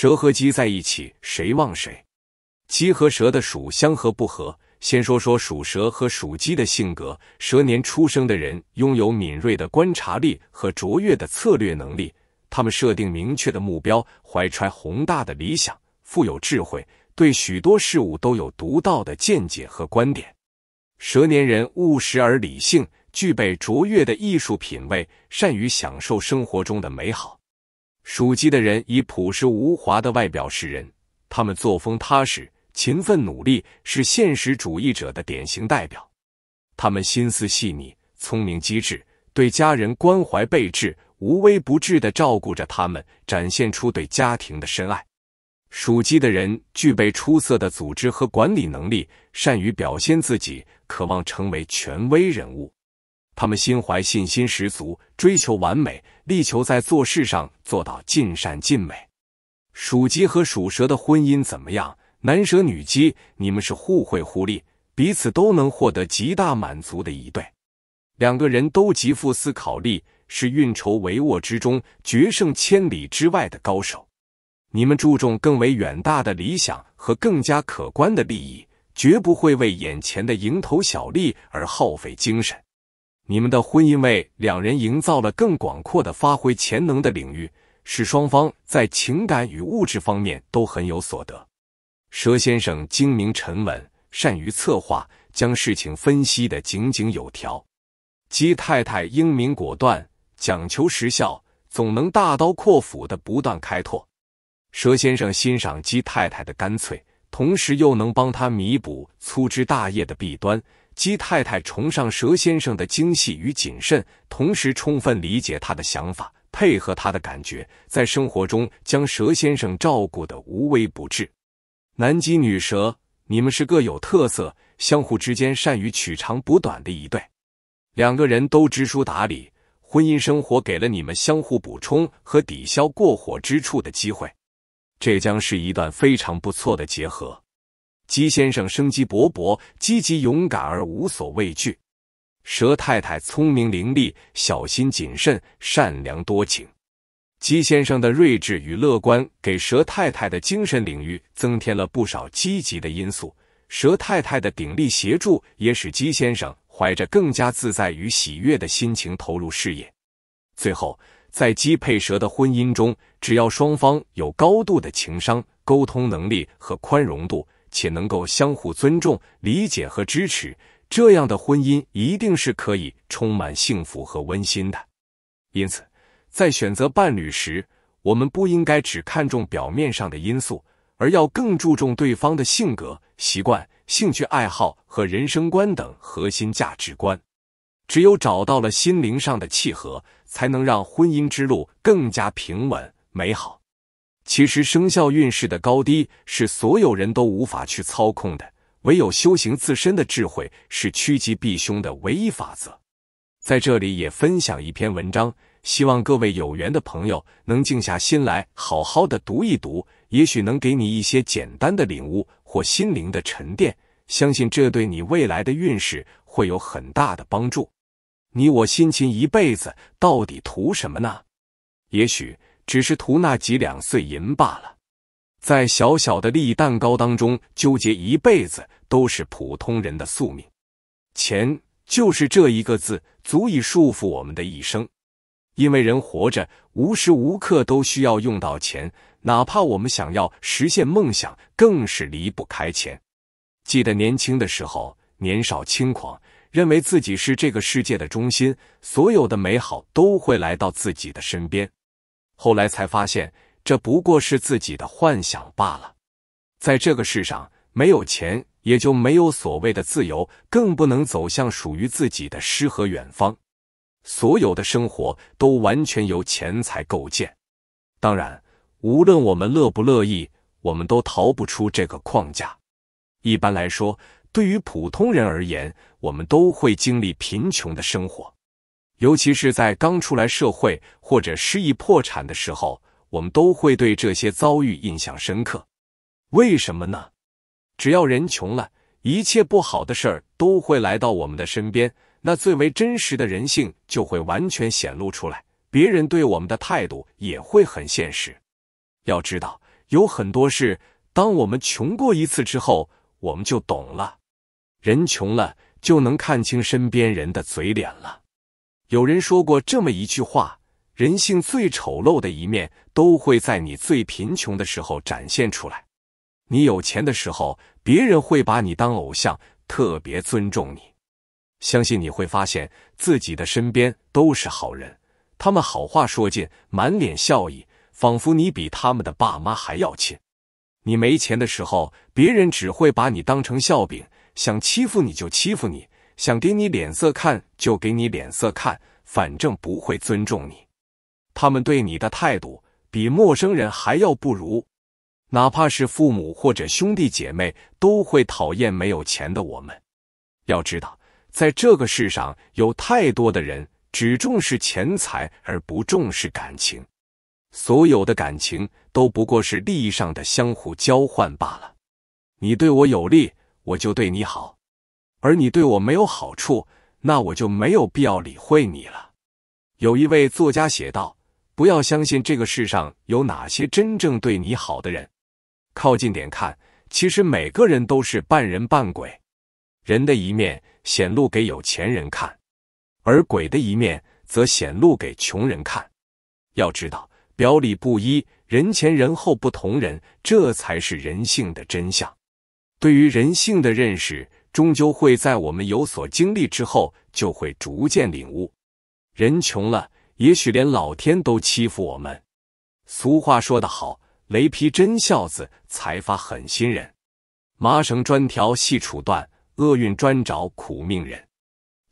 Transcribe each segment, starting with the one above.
蛇和鸡在一起，谁旺谁？鸡和蛇的属相合不合？先说说属蛇和属鸡的性格。蛇年出生的人拥有敏锐的观察力和卓越的策略能力，他们设定明确的目标，怀揣宏大的理想，富有智慧，对许多事物都有独到的见解和观点。蛇年人务实而理性，具备卓越的艺术品味，善于享受生活中的美好。属鸡的人以朴实无华的外表示人，他们作风踏实、勤奋努力，是现实主义者的典型代表。他们心思细腻、聪明机智，对家人关怀备至，无微不至的照顾着他们，展现出对家庭的深爱。属鸡的人具备出色的组织和管理能力，善于表现自己，渴望成为权威人物。他们心怀信心十足，追求完美。力求在做事上做到尽善尽美。属鸡和属蛇的婚姻怎么样？男蛇女鸡，你们是互惠互利，彼此都能获得极大满足的一对。两个人都极富思考力，是运筹帷幄之中，决胜千里之外的高手。你们注重更为远大的理想和更加可观的利益，绝不会为眼前的蝇头小利而耗费精神。你们的婚姻为两人营造了更广阔的发挥潜能的领域，使双方在情感与物质方面都很有所得。蛇先生精明沉稳，善于策划，将事情分析得井井有条；鸡太太英明果断，讲求实效，总能大刀阔斧的不断开拓。蛇先生欣赏鸡太太的干脆，同时又能帮他弥补粗枝大叶的弊端。鸡太太崇尚蛇先生的精细与谨慎，同时充分理解他的想法，配合他的感觉，在生活中将蛇先生照顾的无微不至。男鸡女蛇，你们是各有特色，相互之间善于取长补短的一对。两个人都知书达理，婚姻生活给了你们相互补充和抵消过火之处的机会，这将是一段非常不错的结合。鸡先生生机勃勃，积极勇敢而无所畏惧；蛇太太聪明伶俐，小心谨慎，善良多情。鸡先生的睿智与乐观给蛇太太的精神领域增添了不少积极的因素。蛇太太的鼎力协助也使鸡先生怀着更加自在与喜悦的心情投入事业。最后，在鸡配蛇的婚姻中，只要双方有高度的情商、沟通能力和宽容度。且能够相互尊重、理解和支持，这样的婚姻一定是可以充满幸福和温馨的。因此，在选择伴侣时，我们不应该只看重表面上的因素，而要更注重对方的性格、习惯、兴趣爱好和人生观等核心价值观。只有找到了心灵上的契合，才能让婚姻之路更加平稳、美好。其实生肖运势的高低是所有人都无法去操控的，唯有修行自身的智慧是趋吉避凶的唯一法则。在这里也分享一篇文章，希望各位有缘的朋友能静下心来好好的读一读，也许能给你一些简单的领悟或心灵的沉淀。相信这对你未来的运势会有很大的帮助。你我辛勤一辈子，到底图什么呢？也许。只是图那几两碎银罢了，在小小的利益蛋糕当中纠结一辈子，都是普通人的宿命。钱就是这一个字，足以束缚我们的一生。因为人活着，无时无刻都需要用到钱，哪怕我们想要实现梦想，更是离不开钱。记得年轻的时候，年少轻狂，认为自己是这个世界的中心，所有的美好都会来到自己的身边。后来才发现，这不过是自己的幻想罢了。在这个世上，没有钱，也就没有所谓的自由，更不能走向属于自己的诗和远方。所有的生活都完全由钱财构建。当然，无论我们乐不乐意，我们都逃不出这个框架。一般来说，对于普通人而言，我们都会经历贫穷的生活。尤其是在刚出来社会或者失意破产的时候，我们都会对这些遭遇印象深刻。为什么呢？只要人穷了，一切不好的事儿都会来到我们的身边，那最为真实的人性就会完全显露出来，别人对我们的态度也会很现实。要知道，有很多事，当我们穷过一次之后，我们就懂了。人穷了，就能看清身边人的嘴脸了。有人说过这么一句话：人性最丑陋的一面，都会在你最贫穷的时候展现出来。你有钱的时候，别人会把你当偶像，特别尊重你。相信你会发现，自己的身边都是好人，他们好话说尽，满脸笑意，仿佛你比他们的爸妈还要亲。你没钱的时候，别人只会把你当成笑柄，想欺负你就欺负你。想给你脸色看就给你脸色看，反正不会尊重你。他们对你的态度比陌生人还要不如，哪怕是父母或者兄弟姐妹，都会讨厌没有钱的我们。要知道，在这个世上，有太多的人只重视钱财而不重视感情，所有的感情都不过是利益上的相互交换罢了。你对我有利，我就对你好。而你对我没有好处，那我就没有必要理会你了。有一位作家写道：“不要相信这个世上有哪些真正对你好的人。靠近点看，其实每个人都是半人半鬼。人的一面显露给有钱人看，而鬼的一面则显露给穷人看。要知道，表里不一，人前人后不同人，这才是人性的真相。对于人性的认识。”终究会在我们有所经历之后，就会逐渐领悟。人穷了，也许连老天都欺负我们。俗话说得好：“雷劈真孝子，财发狠心人。麻绳专挑细处断，厄运专找苦命人。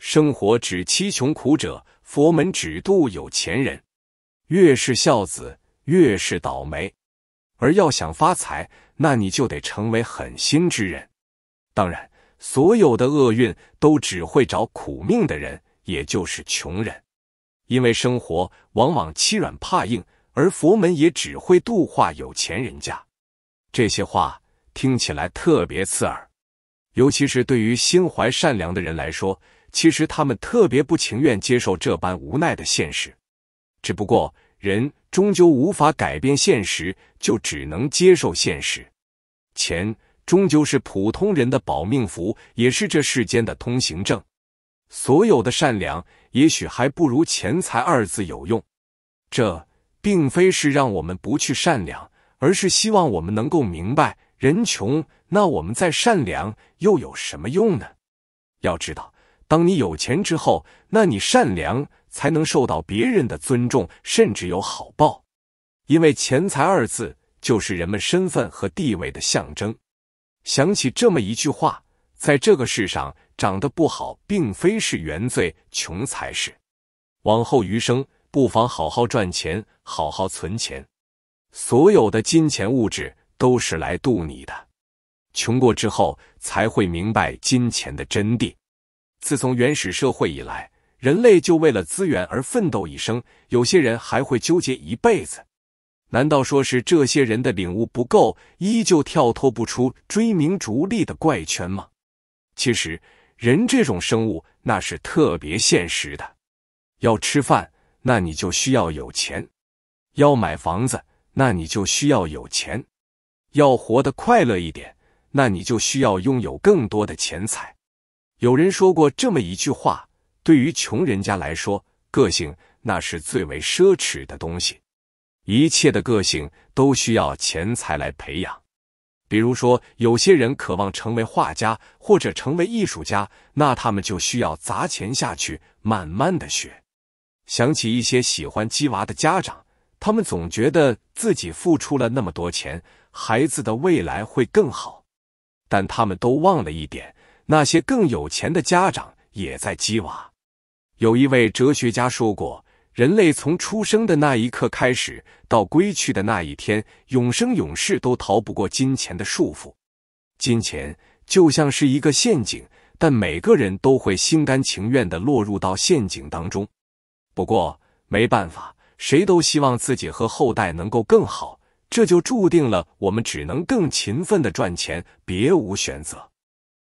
生活只欺穷苦者，佛门只渡有钱人。越是孝子，越是倒霉。而要想发财，那你就得成为狠心之人。当然。所有的厄运都只会找苦命的人，也就是穷人，因为生活往往欺软怕硬，而佛门也只会度化有钱人家。这些话听起来特别刺耳，尤其是对于心怀善良的人来说，其实他们特别不情愿接受这般无奈的现实。只不过，人终究无法改变现实，就只能接受现实。钱。终究是普通人的保命符，也是这世间的通行证。所有的善良，也许还不如“钱财”二字有用。这并非是让我们不去善良，而是希望我们能够明白：人穷，那我们再善良又有什么用呢？要知道，当你有钱之后，那你善良才能受到别人的尊重，甚至有好报。因为“钱财”二字就是人们身份和地位的象征。想起这么一句话，在这个世上，长得不好并非是原罪，穷才是。往后余生，不妨好好赚钱，好好存钱。所有的金钱物质都是来度你的。穷过之后，才会明白金钱的真谛。自从原始社会以来，人类就为了资源而奋斗一生，有些人还会纠结一辈子。难道说是这些人的领悟不够，依旧跳脱不出追名逐利的怪圈吗？其实，人这种生物那是特别现实的。要吃饭，那你就需要有钱；要买房子，那你就需要有钱；要活得快乐一点，那你就需要拥有更多的钱财。有人说过这么一句话：对于穷人家来说，个性那是最为奢侈的东西。一切的个性都需要钱财来培养，比如说，有些人渴望成为画家或者成为艺术家，那他们就需要砸钱下去，慢慢的学。想起一些喜欢鸡娃的家长，他们总觉得自己付出了那么多钱，孩子的未来会更好，但他们都忘了一点：那些更有钱的家长也在鸡娃。有一位哲学家说过。人类从出生的那一刻开始，到归去的那一天，永生永世都逃不过金钱的束缚。金钱就像是一个陷阱，但每个人都会心甘情愿的落入到陷阱当中。不过没办法，谁都希望自己和后代能够更好，这就注定了我们只能更勤奋的赚钱，别无选择。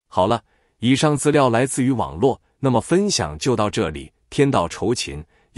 好了，以上资料来自于网络，那么分享就到这里。天道酬勤。